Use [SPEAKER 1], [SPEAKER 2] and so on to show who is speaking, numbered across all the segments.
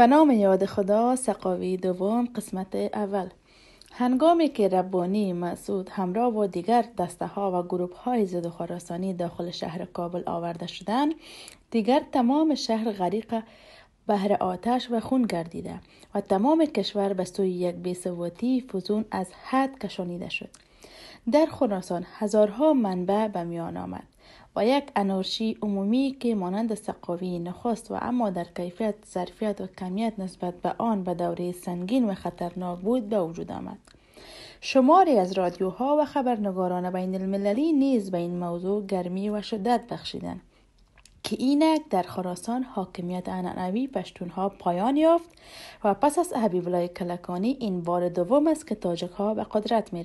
[SPEAKER 1] به نام یاد خدا سقاوی دوم قسمت اول هنگامی که ربانی مسعود همراه و دیگر دسته ها و گروپ های و خراسانی داخل شهر کابل آورده شدند دیگر تمام شهر غریق بهر آتش و خون گردیده و تمام کشور به سوی یک بیثباتی فزون از حد کشانیده شد در خراسان هزارها منبع به میان آمد و یک انارشی عمومی که مانند سقاوی نخست و اما در کیفیت ظرفیت و کمیت نسبت به آن به دوره سنگین و خطرناک بود به وجود آمد شماری از رادیوها و خبرنگاران بین المللی نیز به این موضوع گرمی و شدت بخشیدند که اینک در خراسان حاکمیت عنعنوی پشتونها پایان یافت و پس از حبیب کلکانی این بار دوم است که تاجک ها به قدرت می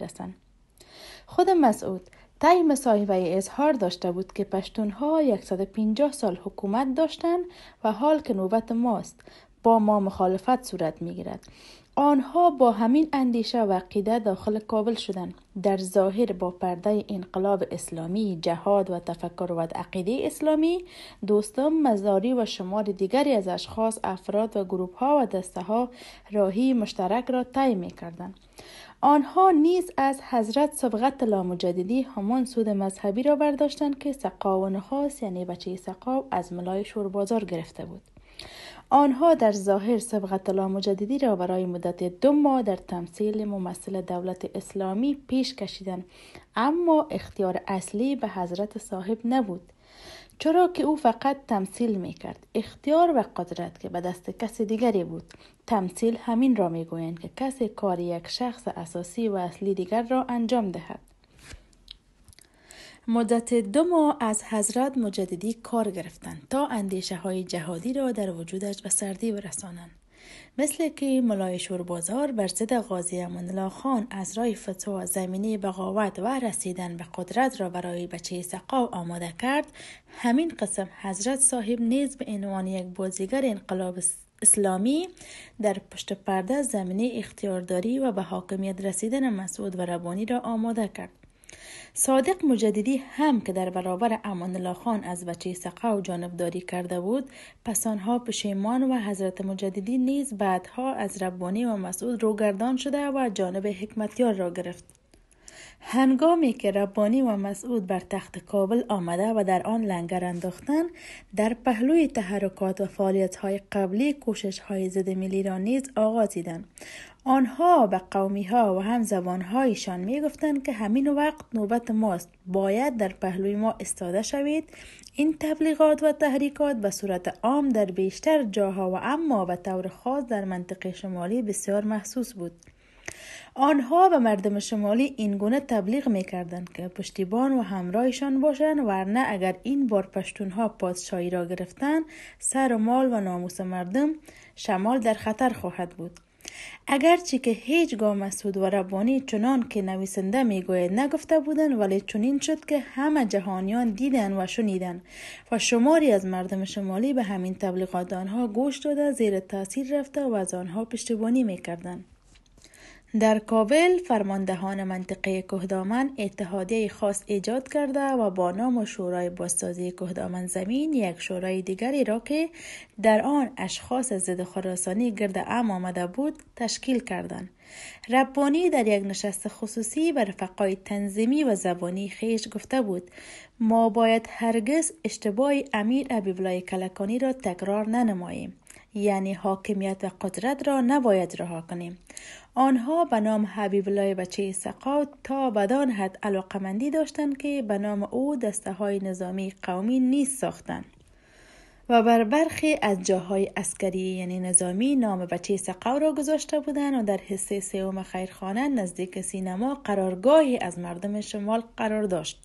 [SPEAKER 1] خود مسعود تایم مصاحبه اظهار داشته بود که ها 150 سال حکومت داشتند و حال که نوبت ماست با ما مخالفت صورت می گیرد. آنها با همین اندیشه و عقیده داخل کابل شدند در ظاهر با پرده انقلاب اسلامی جهاد و تفکر و عقیده اسلامی دوستان مزاری و شمار دیگری از اشخاص افراد و گروپ ها و دسته ها راهی مشترک را طی می کردند آنها نیز از حضرت سبغت الله مجددی همان سود مذهبی را برداشتند که سقاو و یعنی بچه سقاو از ملای شور بازار گرفته بود آنها در ظاهر سبغت الله مجددی را برای مدت دو ماه در تمثیل ممثل دولت اسلامی پیش کشیدند اما اختیار اصلی به حضرت صاحب نبود چرا که او فقط تمثیل می کرد اختیار و قدرت که به دست کسی دیگری بود تمثیل همین را میگویند که کسی کار یک شخص اساسی و اصلی دیگر را انجام دهد مدت دو ماه از حضرت مجددی کار گرفتند تا اندیشه های جهادی را در وجودش به سردی برسانند مثل که ملای شوربازار بر ضد قاضی امان خان از رای فتوا زمینه بغاوت و رسیدن به قدرت را برای بچه سقاو آماده کرد همین قسم حضرت صاحب نیز به عنوان یک بازیگر انقلاب اسلامی در پشت پرده زمینه اختیارداری و به حاکمیت رسیدن مسعود و ربانی را آماده کرد صادق مجددی هم که در برابر امان الله خان از بچه سقه و جانبداری کرده بود پسانها پشیمان و حضرت مجددی نیز بعدها از ربانی و مسعود روگردان شده و جانب حکمتیار را گرفت هنگامی که ربانی و مسعود بر تخت کابل آمده و در آن لنگر انداختن در پهلوی تحرکات و فعالیت های قبلی کوشش های ضد ملی را نیز آغازیدند آنها به قومی ها و هم زبان هایشان می گفتند که همین وقت نوبت ماست باید در پهلوی ما استاده شوید این تبلیغات و تحریکات به صورت عام در بیشتر جاها و اما به طور خاص در منطقه شمالی بسیار محسوس بود آنها به مردم شمالی این گونه تبلیغ میکردند که پشتیبان و همراهشان باشند ورنه اگر این بار پشتونها پادشاهی را گرفتند سر و مال و ناموس مردم شمال در خطر خواهد بود اگرچه که هیچ گام مسعود و ربانی چنان که نویسنده میگوید نگفته بودن ولی چنین شد که همه جهانیان دیدن و شنیدن و شماری از مردم شمالی به همین تبلیغات آنها گوش داده زیر تاثیر رفته و از آنها پشتیبانی میکردند در کابل فرماندهان منطقه کهدامن اتحادیه خاص ایجاد کرده و با نام شورای بازسازی کهدامن زمین یک شورای دیگری را که در آن اشخاص ضد خراسانی گرد ام آمده بود تشکیل کردند ربانی در یک نشست خصوصی به رفقای تنظیمی و زبانی خیش گفته بود ما باید هرگز اشتباه امیر ولای کلکانی را تکرار ننماییم یعنی حاکمیت و قدرت را نباید رها کنیم آنها به نام حبیب الله بچه سقاط تا بدان حد علاقمندی داشتند که به نام او دسته های نظامی قومی نیز ساختند و بر برخی از جاهای عسکری یعنی نظامی نام بچه سقاو را گذاشته بودند و در حصه سوم خیرخانه نزدیک سینما قرارگاهی از مردم شمال قرار داشت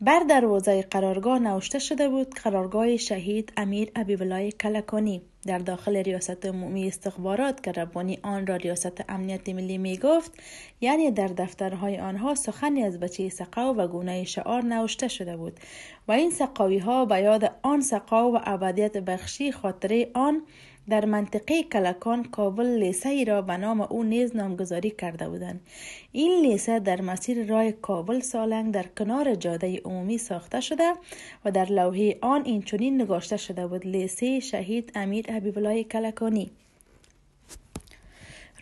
[SPEAKER 1] بر دروازه قرارگاه نوشته شده بود قرارگاه شهید امیر ابیولای کلکانی در داخل ریاست عمومی استخبارات که ربانی آن را ریاست امنیت ملی می گفت یعنی در دفترهای آنها سخنی از بچه سقاو و گونه شعار نوشته شده بود و این سقاوی ها به یاد آن سقاو و ابدیت بخشی خاطره آن در منطقه کلکان کابل لیسه ای را به نام او نیز نامگذاری کرده بودند این لیسه در مسیر رای کابل سالنگ در کنار جاده عمومی ساخته شده و در لوحه آن اینچنین نگاشته شده بود لیسه شهید امیر حبیب کلکانی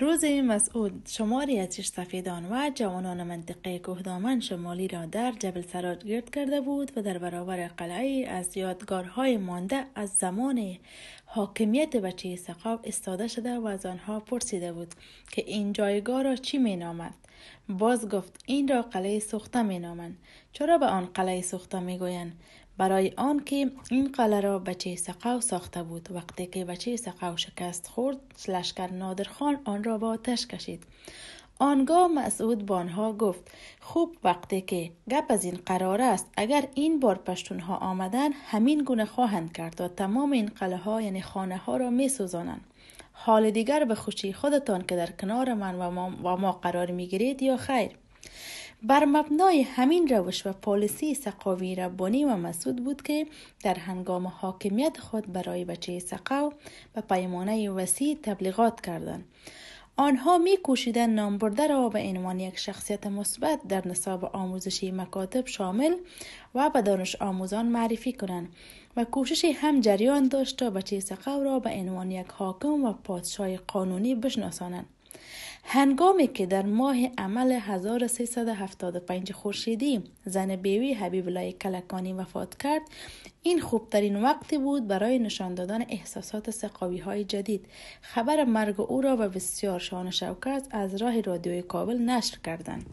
[SPEAKER 1] روزی مسعود شماری از شش سفیدان و جوانان منطقه کوهدامن شمالی را در جبل سراج گرد کرده بود و در برابر قلعه از یادگارهای مانده از زمان حاکمیت بچه سقاب استاده شده و از آنها پرسیده بود که این جایگاه را چی می نامد؟ باز گفت این را قلعه سوخته می نامند. چرا به آن قلعه سوخته می گویند؟ برای آن که این قلعه را بچه سقاو ساخته بود وقتی که بچه سقاو شکست خورد لشکر نادرخان آن را با آتش کشید آنگاه مسعود بانها گفت خوب وقتی که گپ از این قرار است اگر این بار پشتون ها آمدن همین گونه خواهند کرد و تمام این قلعه ها یعنی خانه ها را می سوزانند حال دیگر به خوشی خودتان که در کنار من و ما, قرار می گیرید یا خیر بر مبنای همین روش و پالیسی سقاوی ربانی و مسعود بود که در هنگام حاکمیت خود برای بچه سقاو به پیمانه وسیع تبلیغات کردند آنها می کوشیدن نامبرده را به عنوان یک شخصیت مثبت در نصاب آموزشی مکاتب شامل و به دانش آموزان معرفی کنند و کوشش هم جریان داشت تا بچه سقاو را به عنوان یک حاکم و پادشاه قانونی بشناسانند هنگامی که در ماه عمل 1375 خورشیدی زن بیوی حبیب الله کلکانی وفات کرد این خوبترین وقتی بود برای نشان دادن احساسات سقاوی های جدید خبر مرگ او را و بسیار شان شوکت از راه رادیوی کابل نشر کردند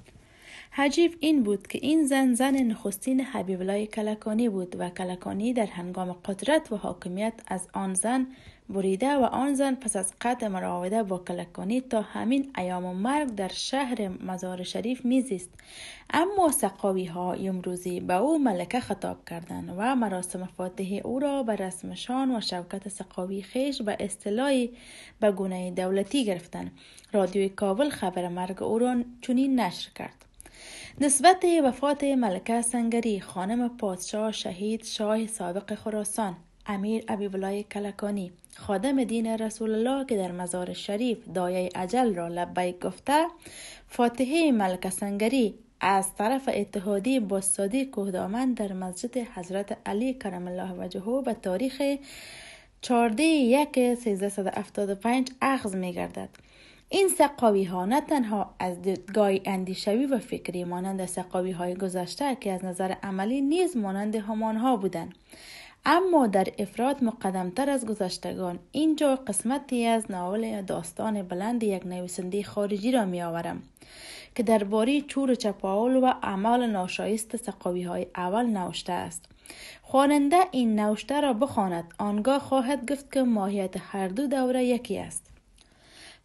[SPEAKER 1] حجیب این بود که این زن زن نخستین حبیب الله کلکانی بود و کلکانی در هنگام قدرت و حاکمیت از آن زن بریده و آن زن پس از قطع مراوده با کلکانی تا همین ایام مرگ در شهر مزار شریف میزیست اما سقاوی ها امروزی به او ملکه خطاب کردند و مراسم فاتح او را به رسمشان و شوکت سقاوی خیش به اصطلاح به گونه دولتی گرفتند رادیوی کابل خبر مرگ او را چنین نشر کرد نسبت وفات ملکه سنگری خانم پادشاه شهید شاه سابق خراسان امیر ابیولای کلکانی خادم دین رسول الله که در مزار شریف دایه عجل را لبیک گفته فاتحه ملک سنگری از طرف اتحادی باستادی کهدامن در مسجد حضرت علی کرم الله وجهو به تاریخ 14 یک 1375 اخذ می گردد. این سقاوی ها نه تنها از دیدگاه اندیشوی و فکری مانند سقاوی های گذشته که از نظر عملی نیز مانند همان ها بودند اما در افراد مقدمتر از گذشتگان اینجا قسمتی از ناول یا داستان بلند یک نویسنده خارجی را می آورم که درباره چور چپاول و اعمال ناشایست سقاوی های اول نوشته است خواننده این نوشته را بخواند آنگاه خواهد گفت که ماهیت هر دو دوره یکی است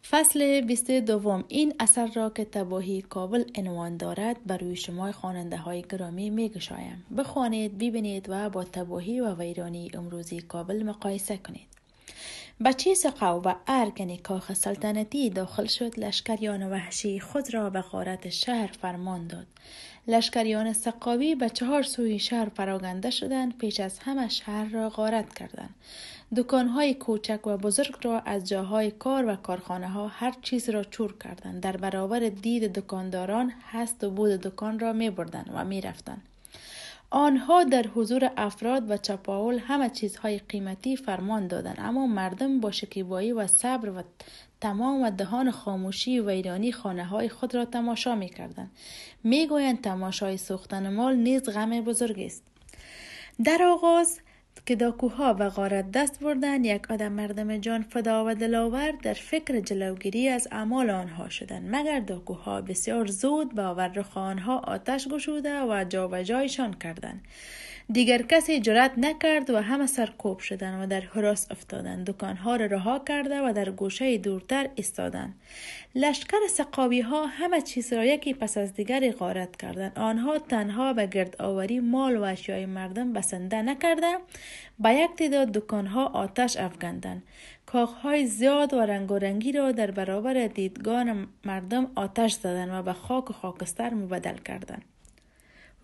[SPEAKER 1] فصل 22 این اثر را که تباهی کابل عنوان دارد برای شما خواننده های گرامی می گشایم بخوانید ببینید و با تباهی و ویرانی امروزی کابل مقایسه کنید بچه سقاو و ارگن کاخ سلطنتی داخل شد لشکریان وحشی خود را به غارت شهر فرمان داد لشکریان سقاوی به چهار سوی شهر پراگنده شدند پیش از همه شهر را غارت کردند دکانهای کوچک و بزرگ را از جاهای کار و کارخانه ها هر چیز را چور کردند در برابر دید دکانداران هست و بود دکان را می بردن و می رفتن. آنها در حضور افراد و چپاول همه چیزهای قیمتی فرمان دادند اما مردم با شکیبایی و صبر و تمام و دهان خاموشی و ایرانی خانه های خود را تماشا می کردند می گویند تماشای سوختن مال نیز غم بزرگی است در آغاز که داکوها و غارت دست بردن یک آدم مردم جان فدا و دلاور در فکر جلوگیری از اعمال آنها شدند مگر داکوها بسیار زود به ورخ آنها آتش گشوده و جایشان کردند دیگر کسی جرأت نکرد و همه سرکوب شدند و در حراس افتادند دکانها را رها کرده و در گوشه دورتر ایستادند لشکر سقاوی ها همه چیز را یکی پس از دیگری غارت کردند آنها تنها به گردآوری مال و اشیای مردم بسنده نکردند به یک تعداد دکانها آتش افگندند کاخهای زیاد و رنگ رنگی را در برابر دیدگان مردم آتش زدند و به خاک و خاکستر مبدل کردند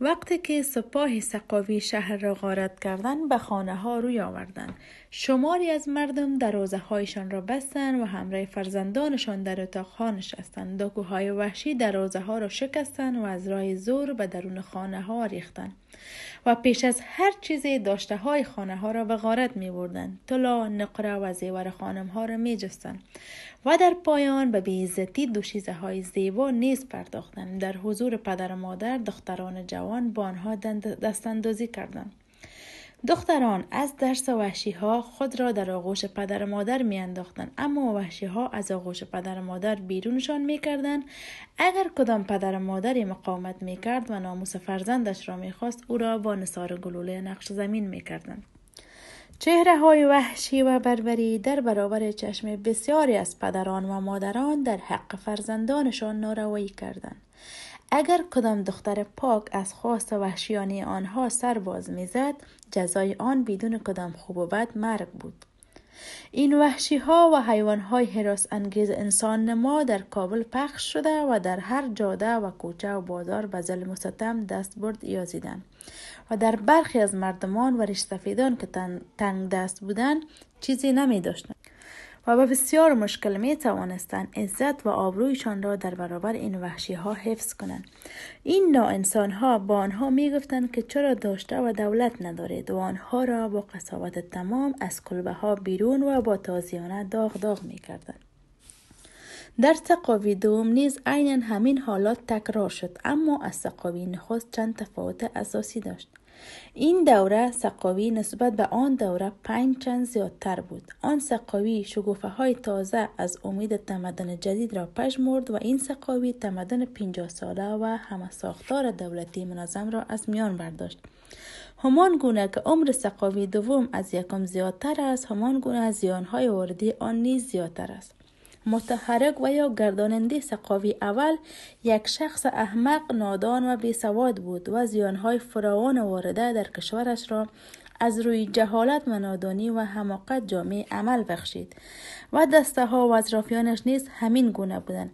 [SPEAKER 1] وقتی که سپاه سقاوی شهر را غارت کردند به خانه ها روی آوردند شماری از مردم در هایشان را بستند و همراه فرزندانشان در اتاق ها نشستند دکوهای وحشی دروزه ها را شکستند و از راه زور به درون خانه ها ریختند و پیش از هر چیزی داشته های خانه ها را به غارت می بردن. طلا، نقره و زیور خانم ها را می جستن. و در پایان به بیزتی دوشیزه های زیبا نیز پرداختند. در حضور پدر و مادر دختران جوان با آنها دستاندازی کردند. دختران از درس وحشی ها خود را در آغوش پدر مادر می اما وحشی ها از آغوش پدر مادر بیرونشان می اگر کدام پدر مادری مقاومت می کرد و ناموس فرزندش را می خواست او را با نصار گلوله نقش زمین می کردن. چهره های وحشی و بربری در برابر چشم بسیاری از پدران و مادران در حق فرزندانشان ناروایی کردند. اگر کدام دختر پاک از خواست وحشیانه آنها سر باز میزد جزای آن بدون کدام خوب و بد مرگ بود این وحشی ها و حیوان های حراس انگیز انسان ما در کابل پخش شده و در هر جاده و کوچه و بازار به ظلم و ستم دست برد یازیدن و در برخی از مردمان و رشتفیدان که تنگ دست بودند چیزی نمی داشتند و به بسیار مشکل می توانستند عزت و آبرویشان را در برابر این وحشی ها حفظ کنند این انسان ها با آنها می گفتند که چرا داشته و دولت ندارید و آنها را با قصاوت تمام از کلبه ها بیرون و با تازیانه داغ داغ می در سقاوی دوم نیز عینا همین حالات تکرار شد اما از سقاوی نخست چند تفاوت اساسی داشت این دوره سقاوی نسبت به آن دوره پنج چند زیادتر بود آن سقاوی شگوفه های تازه از امید تمدن جدید را مرد و این سقاوی تمدن پینجا ساله و همه ساختار دولتی منظم را از میان برداشت همان گونه که عمر سقاوی دوم از یکم زیادتر است همان گونه زیانهای واردی آن نیز زیادتر است متحرک و یا گرداننده سقاوی اول یک شخص احمق نادان و بیسواد بود و زیانهای فراوان وارده در کشورش را از روی جهالت و نادانی و حماقت جامعه عمل بخشید و دسته ها و اطرافیانش نیز همین گونه بودند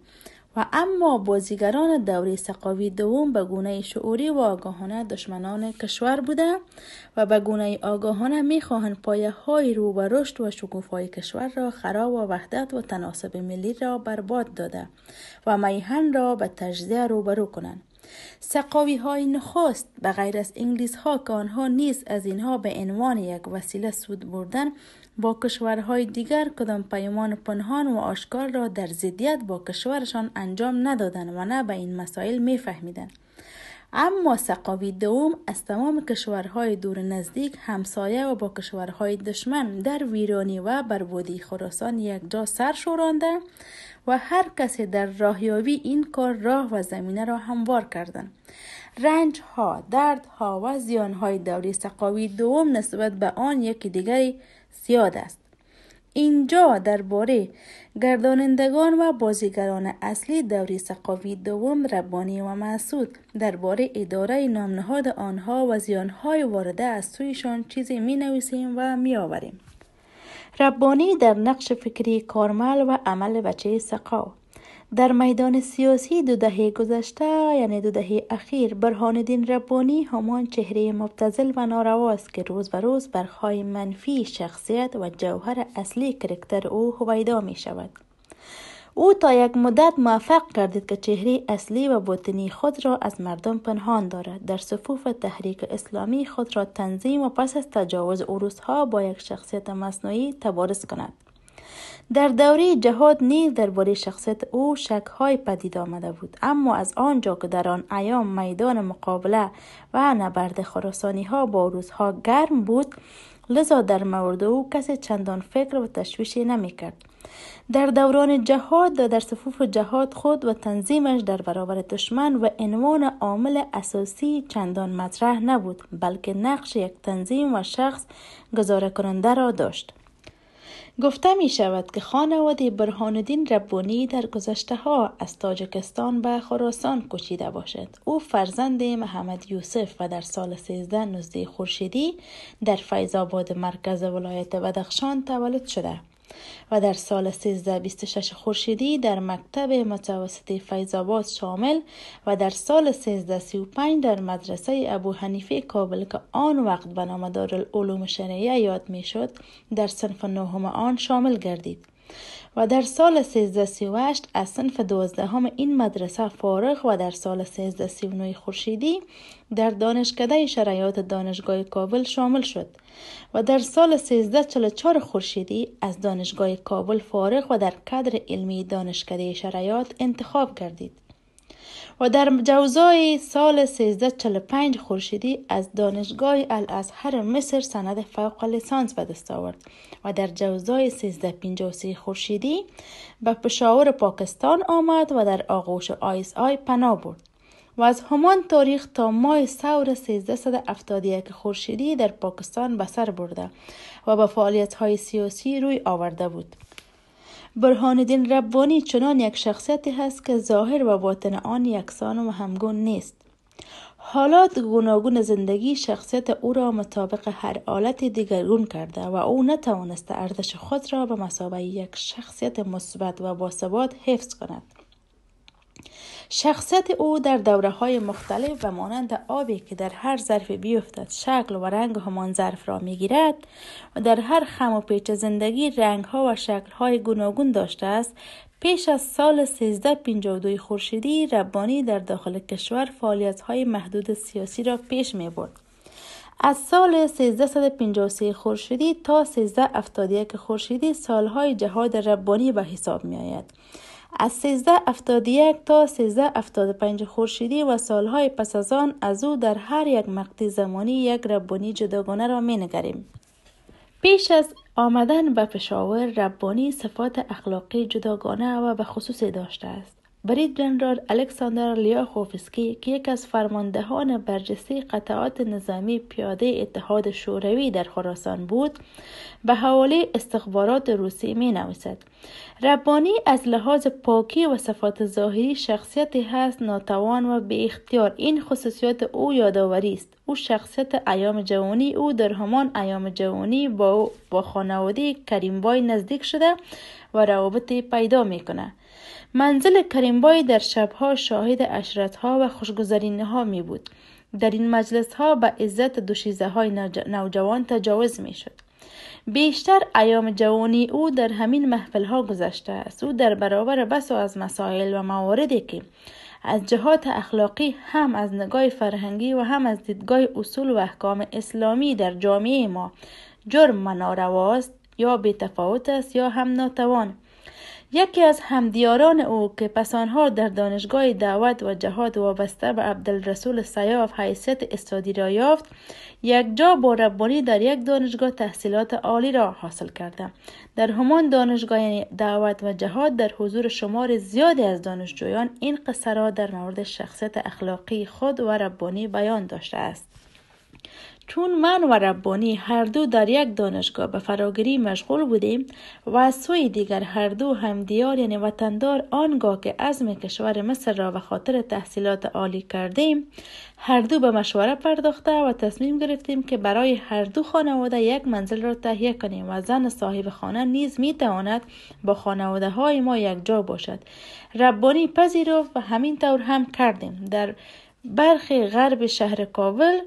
[SPEAKER 1] و اما بازیگران دوره سقاوی دوم به گونه شعوری و آگاهانه دشمنان کشور بوده و به گونه آگاهانه میخواهند پایه های رو و رشد و شکوفای کشور را خراب و وحدت و تناسب ملی را برباد داده و میهن را به تجزیه روبرو کنند سقاوی های نخست به غیر از انگلیس ها که آنها نیز از اینها به عنوان یک وسیله سود بردن با کشورهای دیگر کدام پیمان پنهان و آشکار را در زدیت با کشورشان انجام ندادند و نه به این مسائل میفهمیدند اما سقاوی دوم از تمام کشورهای دور نزدیک همسایه و با کشورهای دشمن در ویرانی و بربودی خراسان یکجا سر شورانده و هر کسی در راهیابی این کار راه و زمینه را هموار کردند رنج ها درد ها و زیان های دوری سقاوی دوم نسبت به آن یکی دیگری زیاد است اینجا درباره گردانندگان و بازیگران اصلی دوری سقاوی دوم ربانی و مسعود درباره اداره نامنهاد آنها و زیانهای وارده از سویشان چیزی می نویسیم و می آوریم. ربانی در نقش فکری کارمل و عمل بچه سقاو در میدان سیاسی دو دهه گذشته یعنی دو دهه اخیر برهان دین ربانی همان چهره مبتزل و نارواز که روز به روز برخای منفی شخصیت و جوهر اصلی کرکتر او هویدا می شود. او تا یک مدت موفق کردید که چهره اصلی و باطنی خود را از مردم پنهان دارد در صفوف تحریک اسلامی خود را تنظیم و پس از تجاوز اروس ها با یک شخصیت مصنوعی تبارز کند در دوره جهاد نیز درباره شخصیت او شکهای پدید آمده بود اما از آنجا که در آن ایام میدان مقابله و نبرد خراسانی ها با روزها گرم بود لذا در مورد او کسی چندان فکر و تشویشی نمی کرد. در دوران جهاد و در صفوف جهاد خود و تنظیمش در برابر دشمن و عنوان عامل اساسی چندان مطرح نبود بلکه نقش یک تنظیم و شخص گزاره کننده را داشت گفته می شود که خانواده برهان الدین ربانی در گذشته ها از تاجکستان به خراسان کشیده باشد. او فرزند محمد یوسف و در سال 13 نزده خورشیدی در فیض مرکز ولایت بدخشان تولد شده. و در سال 1326 خورشیدی در مکتب متوسط فیضاباد شامل و در سال 1335 در مدرسه ابو حنیفه کابل که آن وقت به نام دارالعلوم شرعیه یاد میشد در صنف نهم آن شامل گردید و در سال 1338 از صنف دوازدهم این مدرسه فارغ و در سال 1339 خورشیدی در دانشکده شرایط دانشگاه کابل شامل شد و در سال 1344 خورشیدی از دانشگاه کابل فارغ و در کادر علمی دانشکده شرایط انتخاب کردید. و در جوزای سال 1345 خورشیدی از دانشگاه الازهر مصر سند فوق لیسانس به دست آورد و در جوزای 1353 خورشیدی به پشاور پاکستان آمد و در آغوش آیس آی پناه برد و از همان تاریخ تا ماه سور 1371 خورشیدی در پاکستان بسر برده و به فعالیت های سیاسی روی آورده بود برهان دین ربانی چنان یک شخصیتی هست که ظاهر و باطن آن یکسان و همگون نیست حالات گوناگون زندگی شخصیت او را مطابق هر حالت دیگرگون کرده و او نتوانسته ارزش خود را به مسابقه یک شخصیت مثبت و باثبات حفظ کند شخصیت او در دوره های مختلف و مانند آبی که در هر ظرف بیفتد شکل و رنگ همان ظرف را میگیرد و در هر خم و پیچ زندگی رنگ ها و شکل های گوناگون داشته است پیش از سال 1352 خورشیدی ربانی در داخل کشور فعالیت های محدود سیاسی را پیش می از سال 1353 خورشیدی تا 1371 خورشیدی سالهای جهاد ربانی به حساب می آید. از 1371 تا 1375 خورشیدی و سالهای پس از آن از او در هر یک مقطع زمانی یک ربانی جداگانه را نگریم. پیش از آمدن به پشاور ربانی صفات اخلاقی جداگانه و به خصوصی داشته است برید جنرال الکساندر لیاخوفسکی که یک از فرماندهان برجسته قطعات نظامی پیاده اتحاد شوروی در خراسان بود به حواله استخبارات روسی می نویسد ربانی از لحاظ پاکی و صفات ظاهری شخصیتی هست ناتوان و به اختیار این خصوصیات او یادآوری است او شخصیت ایام جوانی او در همان ایام جوانی با, با خانواده کریمبای نزدیک شده و روابطی پیدا می کند منزل کریمبای در شبها شاهد اشرتها و خوشگذرینه ها می بود. در این مجلس ها به عزت دوشیزه های نوجوان تجاوز می شد. بیشتر ایام جوانی او در همین محفل ها گذشته است. او در برابر و از مسائل و مواردی که از جهات اخلاقی هم از نگاه فرهنگی و هم از دیدگاه اصول و احکام اسلامی در جامعه ما جرم و یا بیتفاوت است یا هم ناتوان یکی از همدیاران او که پس آنها در دانشگاه دعوت و جهاد وابسته به عبدالرسول سیاف حیثیت استادی را یافت یک جا با ربانی در یک دانشگاه تحصیلات عالی را حاصل کرده در همان دانشگاه یعنی دعوت و جهاد در حضور شمار زیادی از دانشجویان این قصه را در مورد شخصیت اخلاقی خود و ربانی بیان داشته است چون من و ربانی هر دو در یک دانشگاه به فراگیری مشغول بودیم و از سوی دیگر هر دو همدیار یعنی وطندار آنگاه که عزم کشور مصر را به خاطر تحصیلات عالی کردیم هر دو به مشوره پرداخته و تصمیم گرفتیم که برای هر دو خانواده یک منزل را تهیه کنیم و زن صاحب خانه نیز می تواند با خانواده های ما یک جا باشد ربانی پذیرفت و همین طور هم کردیم در برخی غرب شهر کابل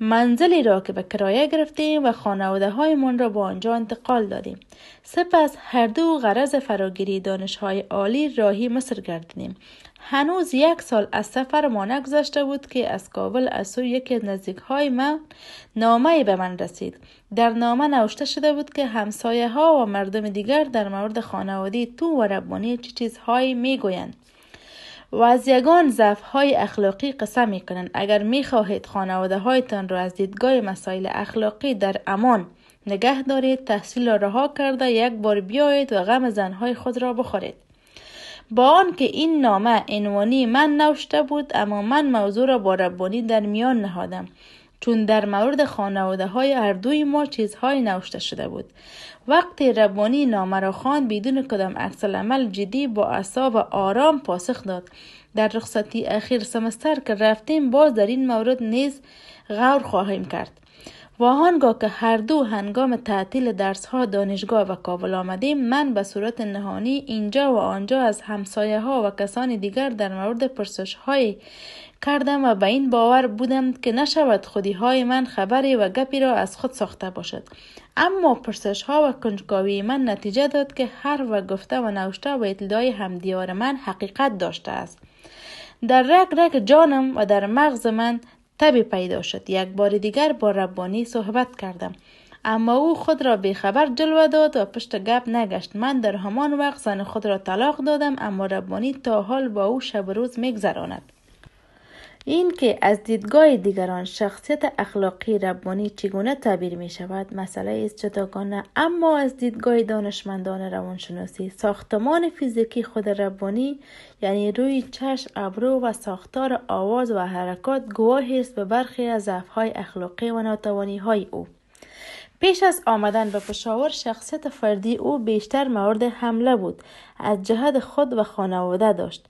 [SPEAKER 1] منزلی را که به کرایه گرفتیم و خانواده من را به آنجا انتقال دادیم سپس هر دو غرض فراگیری های عالی راهی مصر گردیدیم هنوز یک سال از سفر ما نگذشته بود که از کابل از سوی یکی نزدیک های من نامه به من رسید در نامه نوشته شده بود که همسایه ها و مردم دیگر در مورد خانواده تو و ربانی چه چیزهایی میگویند و از یگان ضعف های اخلاقی قصه می اگر می خواهید خانواده هایتان را از دیدگاه مسائل اخلاقی در امان نگه دارید تحصیل را رها کرده یک بار بیایید و غم زنهای خود را بخورید با آنکه این نامه عنوانی من نوشته بود اما من موضوع را با ربانی در میان نهادم چون در مورد خانواده های هر دوی ما چیزهای نوشته شده بود وقتی ربانی نامه را بدون کدام عکس عمل جدی با اعصاب آرام پاسخ داد در رخصتی اخیر سمستر که رفتیم باز در این مورد نیز غور خواهیم کرد و آنگاه که هر دو هنگام تعطیل درسها دانشگاه و کابل آمدیم من به صورت نهانی اینجا و آنجا از همسایه ها و کسان دیگر در مورد پرسش کردم و به این باور بودم که نشود خودی های من خبری و گپی را از خود ساخته باشد اما پرسش ها و کنجکاوی من نتیجه داد که هر و گفته و نوشته و اطلاعی همدیار من حقیقت داشته است در رگ رگ جانم و در مغز من تبی پیدا شد یک بار دیگر با ربانی صحبت کردم اما او خود را خبر جلوه داد و پشت گپ نگشت من در همان وقت زن خود را طلاق دادم اما ربانی تا حال با او شب روز میگذراند اینکه از دیدگاه دیگران شخصیت اخلاقی ربانی چگونه تعبیر می شود مسئله است جداگانه اما از دیدگاه دانشمندان روانشناسی ساختمان فیزیکی خود ربانی یعنی روی چشم ابرو و ساختار آواز و حرکات گواهی است به برخی از های اخلاقی و ناتوانی های او پیش از آمدن به پشاور شخصیت فردی او بیشتر مورد حمله بود از جهت خود و خانواده داشت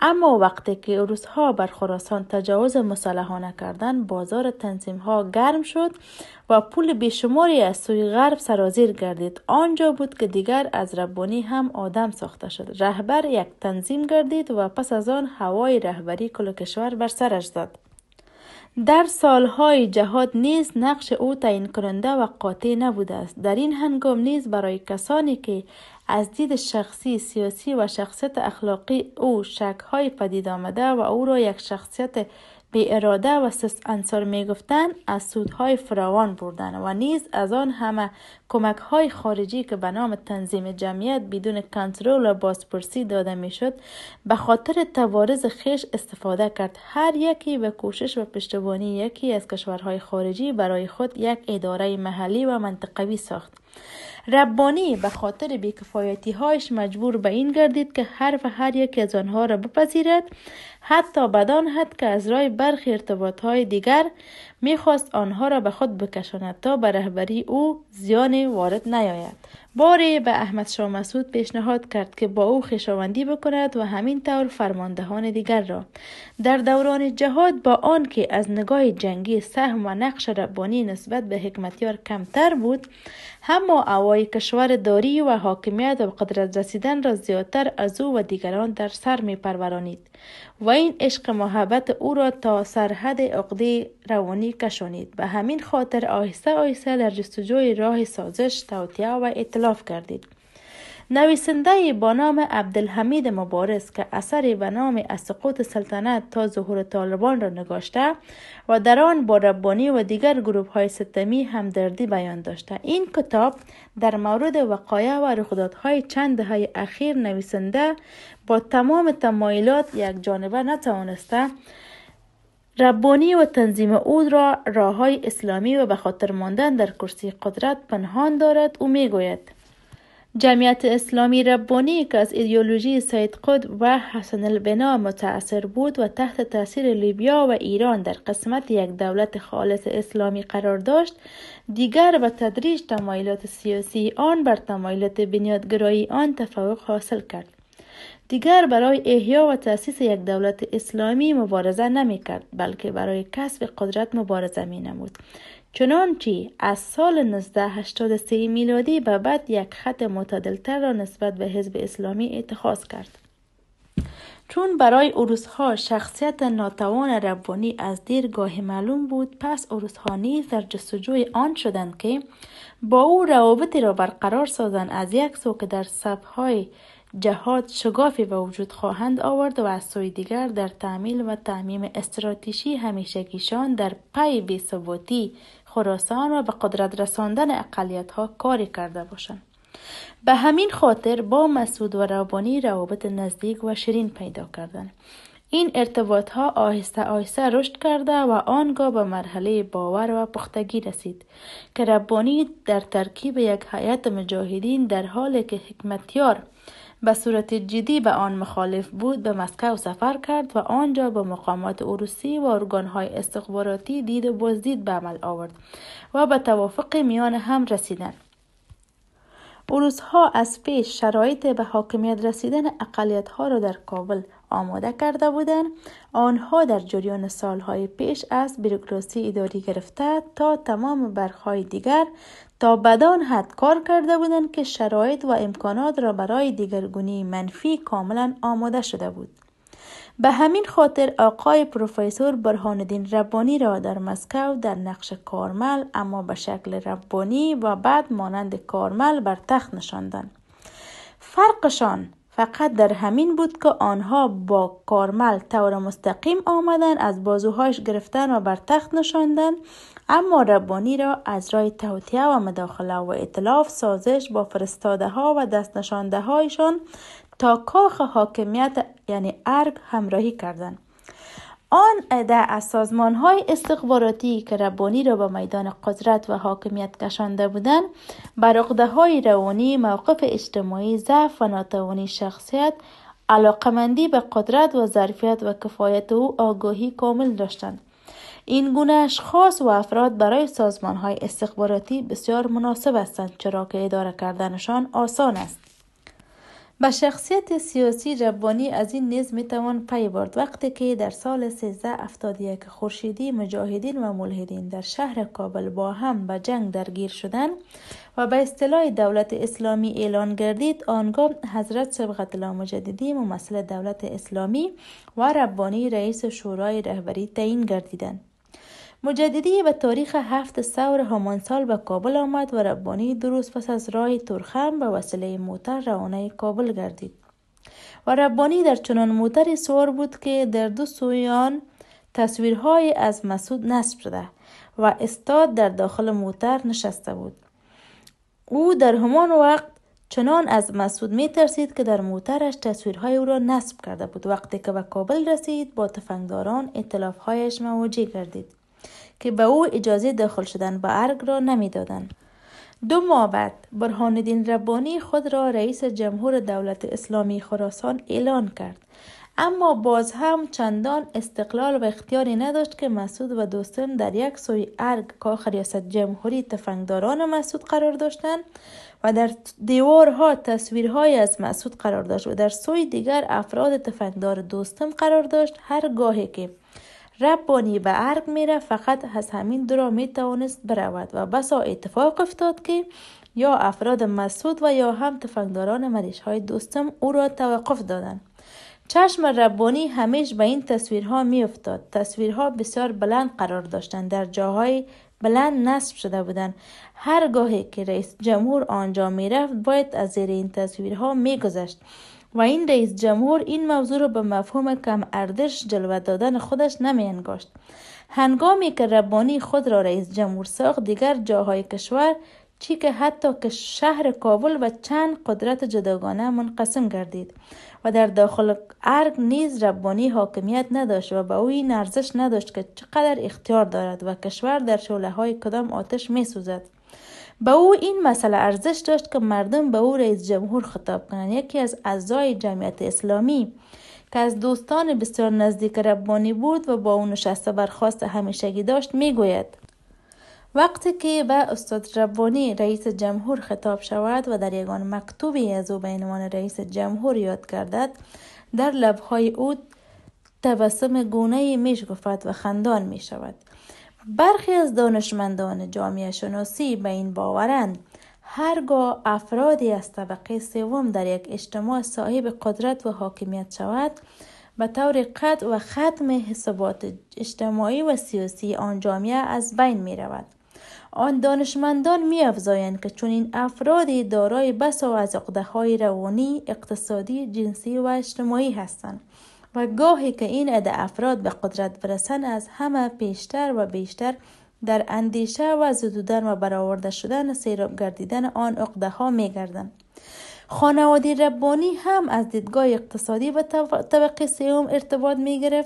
[SPEAKER 1] اما وقتی که ها بر خراسان تجاوز مسلحانه کردن بازار تنظیم ها گرم شد و پول بیشماری از سوی غرب سرازیر گردید آنجا بود که دیگر از ربانی هم آدم ساخته شد رهبر یک تنظیم گردید و پس از آن هوای رهبری کل کشور بر سرش زد در سالهای جهاد نیز نقش او تعیین کننده و قاطع نبوده است در این هنگام نیز برای کسانی که از دید شخصی سیاسی و شخصیت اخلاقی او شکهای پدید آمده و او را یک شخصیت بی اراده و سست انصار می گفتن از سودهای فراوان بردن و نیز از آن همه کمک های خارجی که به نام تنظیم جمعیت بدون کنترل و بازپرسی داده می شد به خاطر توارز خیش استفاده کرد هر یکی به کوشش و پشتبانی یکی از کشورهای خارجی برای خود یک اداره محلی و منطقوی ساخت ربانی به خاطر بیکفایتی هایش مجبور به این گردید که حرف هر یک از آنها را بپذیرد حتی بدان حد که از رای برخی ارتباط های دیگر میخواست آنها را به خود بکشاند تا به رهبری او زیان وارد نیاید باری به احمد شاه مسعود پیشنهاد کرد که با او خویشاوندی بکند و همین طور فرماندهان دیگر را در دوران جهاد با آنکه از نگاه جنگی سهم و نقش ربانی نسبت به حکمتیار کمتر بود اما کشور داری و حاکمیت و قدرت رسیدن را زیادتر از او و دیگران در سر می پرورانید و این عشق محبت او را تا سرحد عقده روانی کشانید به همین خاطر آهسته آهسته در جستجوی راه سازش توطیه و اطلاف کردید نویسنده با نام عبدالحمید مبارز که اثری به نام از سقوط سلطنت تا ظهور طالبان را نگاشته و در آن با ربانی و دیگر گروه های ستمی همدردی بیان داشته این کتاب در مورد وقایع و رخدادهای چند دهه اخیر نویسنده با تمام تمایلات یک جانبه نتوانسته ربانی و تنظیم او را راه های اسلامی و به خاطر ماندن در کرسی قدرت پنهان دارد او میگوید جمعیت اسلامی ربانی که از ایدئولوژی سید قطب و حسن البنا متاثر بود و تحت تاثیر لیبیا و ایران در قسمت یک دولت خالص اسلامی قرار داشت دیگر به تدریج تمایلات سیاسی آن بر تمایلات بنیادگرایی آن تفوق حاصل کرد دیگر برای احیا و تأسیس یک دولت اسلامی مبارزه نمی کرد بلکه برای کسب قدرت مبارزه می نمود چنانچه از سال 1983 میلادی به بعد یک خط متدلتر را نسبت به حزب اسلامی اتخاذ کرد چون برای ها شخصیت ناتوان ربانی از دیرگاه معلوم بود پس ها نیز در جستجوی آن شدند که با او روابطی را برقرار سازند از یک سو که در های جهاد شگافی به وجود خواهند آورد و از سوی دیگر در تعمیل و تعمیم استراتیشی همیشگیشان در پی بیثباتی خراسان را به قدرت رساندن اقلیت ها کاری کرده باشند به همین خاطر با مسعود و ربانی روابط نزدیک و شیرین پیدا کردند این ارتباط ها آهسته آهسته رشد کرده و آنگاه به مرحله باور و پختگی رسید که ربانی در ترکیب یک هیئت مجاهدین در حالی که حکمتیار به صورت جدی به آن مخالف بود به مسکو سفر کرد و آنجا با مقامات اروسی و ارگانهای استخباراتی دید و بازدید به عمل آورد و به توافق میان هم رسیدند اروس ها از پیش شرایط به حاکمیت رسیدن اقلیت ها را در کابل آماده کرده بودند آنها در جریان سالهای پیش از بیروکراسی اداری گرفته تا تمام برخهای دیگر تا بدان حد کار کرده بودند که شرایط و امکانات را برای دیگرگونی منفی کاملا آماده شده بود به همین خاطر آقای پروفسور برهاندین ربانی را در مسکو در نقش کارمل اما به شکل ربانی و بعد مانند کارمل بر تخت نشاندند فرقشان فقط در همین بود که آنها با کارمل طور مستقیم آمدن از بازوهایش گرفتن و بر تخت نشاندن اما ربانی را از رای توتیه و مداخله و اطلاف سازش با فرستاده ها و دست نشانده هایشان تا کاخ حاکمیت یعنی ارگ همراهی کردند آن عده از سازمان های استخباراتی که ربانی را به میدان قدرت و حاکمیت کشانده بودند بر های روانی موقف اجتماعی ضعف و ناتوانی شخصیت علاقمندی به قدرت و ظرفیت و کفایت او آگاهی کامل داشتند این گونه اشخاص و افراد برای سازمان های استخباراتی بسیار مناسب هستند چرا که اداره کردنشان آسان است به شخصیت سیاسی ربانی از این نیز میتوان پی برد وقتی که در سال 1371 خورشیدی مجاهدین و ملحدین در شهر کابل با هم به جنگ درگیر شدند و به اصطلاح دولت اسلامی اعلان گردید آنگاه حضرت صبغت الله مجددی ممثل دولت اسلامی و ربانی رئیس شورای رهبری تعیین گردیدند مجددی به تاریخ هفت سور همان سال به کابل آمد و ربانی درست پس از راه ترخم به وسیله موتر روانه کابل گردید و ربانی در چنان موتری سوار بود که در دو سویان تصویرهای از مسعود نصب شده و استاد در داخل موتر نشسته بود او در همان وقت چنان از مسعود می ترسید که در موترش تصویرهای او را نصب کرده بود وقتی که به کابل رسید با تفنگداران اطلافهایش مواجه گردید که به او اجازه داخل شدن به ارگ را نمیدادند دو ماه بعد برهان ربانی خود را رئیس جمهور دولت اسلامی خراسان اعلان کرد اما باز هم چندان استقلال و اختیاری نداشت که مسعود و دوستم در یک سوی ارگ کاخ ریاست جمهوری تفنگداران مسعود قرار داشتند و در دیوارها تصویرهای از مسعود قرار داشت و در سوی دیگر افراد تفنگدار دوستم قرار داشت گاهی که ربانی به عرق میره فقط از همین می توانست برود و بسا اتفاق افتاد که یا افراد مسعود و یا هم تفنگداران مریش های دوستم او را توقف دادند چشم ربانی همیش به این تصویرها میافتاد تصویرها بسیار بلند قرار داشتند در جاهای بلند نصب شده بودند گاهی که رئیس جمهور آنجا میرفت باید از زیر این تصویرها میگذشت و این رئیس جمهور این موضوع را به مفهوم کم اردش جلوه دادن خودش نمی انگاشت. هنگامی که ربانی خود را رئیس جمهور ساخت دیگر جاهای کشور چی که حتی که شهر کابل و چند قدرت جداگانه منقسم گردید و در داخل ارگ نیز ربانی حاکمیت نداشت و به او این ارزش نداشت که چقدر اختیار دارد و کشور در شعله های کدام آتش می سوزد. به او این مسئله ارزش داشت که مردم به او رئیس جمهور خطاب کنند یکی از اعضای جمعیت اسلامی که از دوستان بسیار نزدیک ربانی بود و با او نشسته برخواست همیشگی داشت میگوید وقتی که به استاد ربانی رئیس جمهور خطاب شود و در یگان مکتوبی از او به عنوان رئیس جمهور یاد گردد در لبهای او تبسم گونه گفت و خندان می شود برخی از دانشمندان جامعه شناسی به این باورند هرگاه افرادی از طبقه سوم در یک اجتماع صاحب قدرت و حاکمیت شود به طور قطع و ختم حسابات اجتماعی و سیاسی آن جامعه از بین می رود. آن دانشمندان می که چون این افرادی دارای و از اقده های روانی، اقتصادی، جنسی و اجتماعی هستند. و گاهی که این عده افراد به قدرت برسن از همه پیشتر و بیشتر در اندیشه و زدودن و برآورده شدن سیراب گردیدن آن اقده ها می خانواده ربانی هم از دیدگاه اقتصادی و طبقه سیوم ارتباط می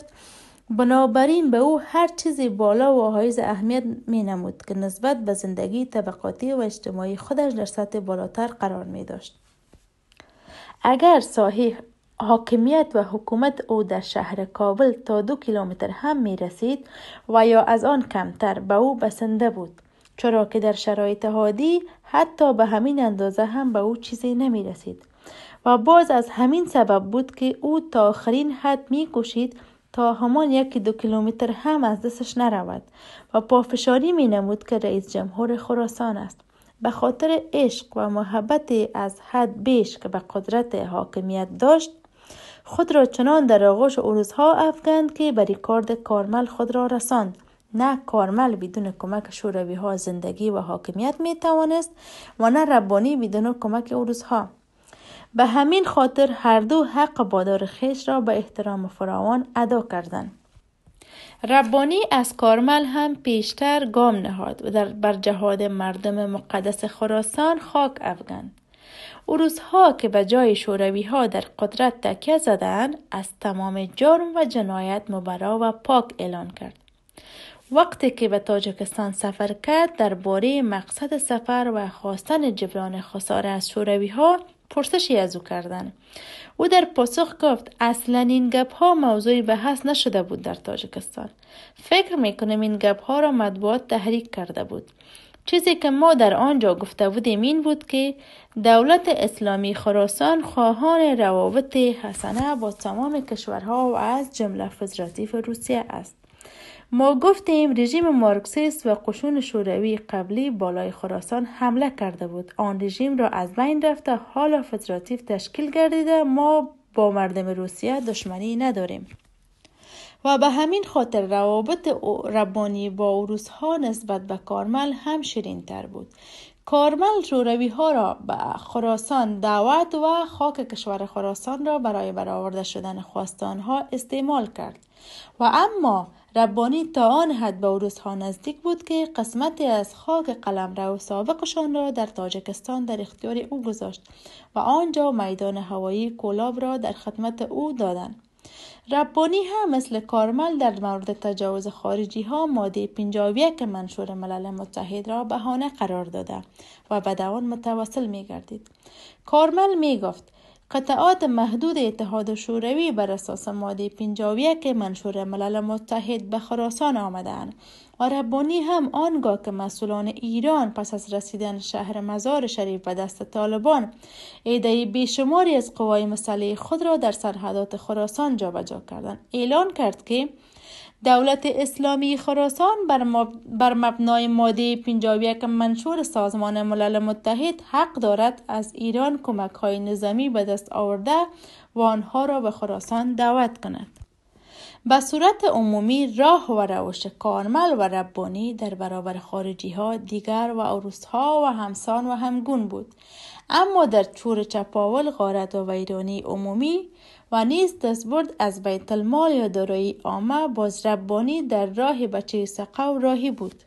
[SPEAKER 1] بنابراین به او هر چیزی بالا و حایز اهمیت می نمود که نسبت به زندگی طبقاتی و اجتماعی خودش در سطح بالاتر قرار می داشت. اگر صحیح حاکمیت و حکومت او در شهر کابل تا دو کیلومتر هم می رسید و یا از آن کمتر به او بسنده بود چرا که در شرایط حادی حتی به همین اندازه هم به او چیزی نمی رسید و باز از همین سبب بود که او تا آخرین حد می کشید تا همان یک دو کیلومتر هم از دستش نرود و پافشاری می نمود که رئیس جمهور خراسان است به خاطر عشق و محبت از حد بیش که به قدرت حاکمیت داشت خود را چنان در آغوش اروزها افکند که به ریکارد کارمل خود را رساند نه کارمل بدون کمک شوروی ها زندگی و حاکمیت می توانست و نه ربانی بدون کمک اروزها به همین خاطر هر دو حق بادار خیش را به احترام فراوان ادا کردند ربانی از کارمل هم پیشتر گام نهاد و در بر جهاد مردم مقدس خراسان خاک افگند روزها که به جای شوروی ها در قدرت تکیه زدن از تمام جرم و جنایت مبرا و پاک اعلان کرد وقتی که به تاجکستان سفر کرد درباره مقصد سفر و خواستن جبران خساره از شوروی ها پرسشی از او کردند او در پاسخ گفت اصلا این گپ ها موضوعی بحث نشده بود در تاجکستان فکر میکنم این گپ ها را مطبوعات تحریک کرده بود چیزی که ما در آنجا گفته بودیم این بود که دولت اسلامی خراسان خواهان روابط حسنه با تمام کشورها و از جمله فدراتیو روسیه است ما گفتیم رژیم مارکسیست و قشون شوروی قبلی بالای خراسان حمله کرده بود آن رژیم را از بین رفته حالا فدراتیو تشکیل گردیده ما با مردم روسیه دشمنی نداریم و به همین خاطر روابط ربانی با عروس ها نسبت به کارمل هم شیرین تر بود کارمل شوروی ها را به خراسان دعوت و خاک کشور خراسان را برای برآورده شدن خواستان ها استعمال کرد و اما ربانی تا آن حد به عروس ها نزدیک بود که قسمتی از خاک قلم قلمرو سابقشان را در تاجکستان در اختیار او گذاشت و آنجا میدان هوایی کولاب را در خدمت او دادند ربانی هم مثل کارمل در مورد تجاوز خارجی ها ماده 51 منشور ملل متحد را بهانه قرار داده و به دوان متوسل می گردید. کارمل می گفت قطعات محدود اتحاد شوروی بر اساس ماده 51 منشور ملل متحد به خراسان آمدند عربانی هم آنگاه که مسئولان ایران پس از رسیدن شهر مزار شریف به دست طالبان ایده بیشماری از قوای مسئله خود را در سرحدات خراسان جابجا کردند اعلان کرد که دولت اسلامی خراسان بر, بر مبنای ماده 51 منشور سازمان ملل متحد حق دارد از ایران کمک های نظامی به دست آورده و آنها را به خراسان دعوت کند. به صورت عمومی راه و روش کارمل و ربانی در برابر خارجی ها دیگر و عروس ها و همسان و همگون بود اما در چور چپاول غارت و ویرانی عمومی و نیز دستبرد از بیت المال یا دارایی عامه باز ربانی در راه بچه سقو راهی بود